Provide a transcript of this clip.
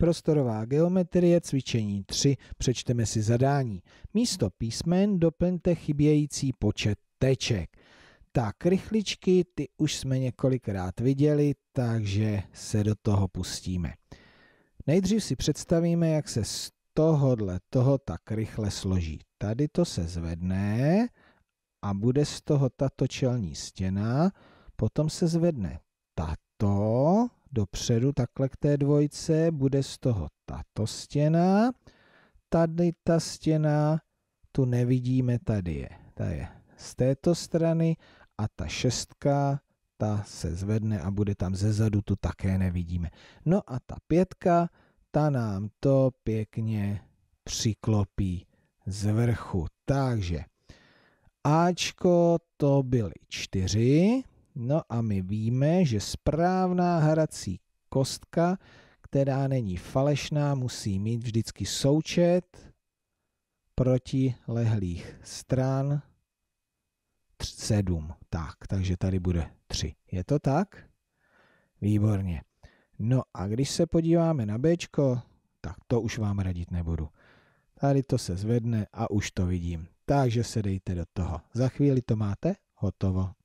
Prostorová geometrie, cvičení 3, přečteme si zadání. Místo písmen doplňte chybějící počet teček. Tak, rychličky, ty už jsme několikrát viděli, takže se do toho pustíme. Nejdřív si představíme, jak se z tohohle toho tak rychle složí. Tady to se zvedne a bude z toho tato čelní stěna, potom se zvedne tato dopředu takhle k té dvojce, bude z toho tato stěna, tady ta stěna, tu nevidíme, tady je, ta je z této strany a ta šestka, ta se zvedne a bude tam ze zadu tu také nevidíme. No a ta pětka, ta nám to pěkně přiklopí z vrchu. Takže Ačko to byly čtyři, No a my víme, že správná hrací kostka, která není falešná, musí mít vždycky součet protilehlých stran 7. Tak, takže tady bude 3. Je to tak? Výborně. No a když se podíváme na B, tak to už vám radit nebudu. Tady to se zvedne a už to vidím. Takže se dejte do toho. Za chvíli to máte hotovo.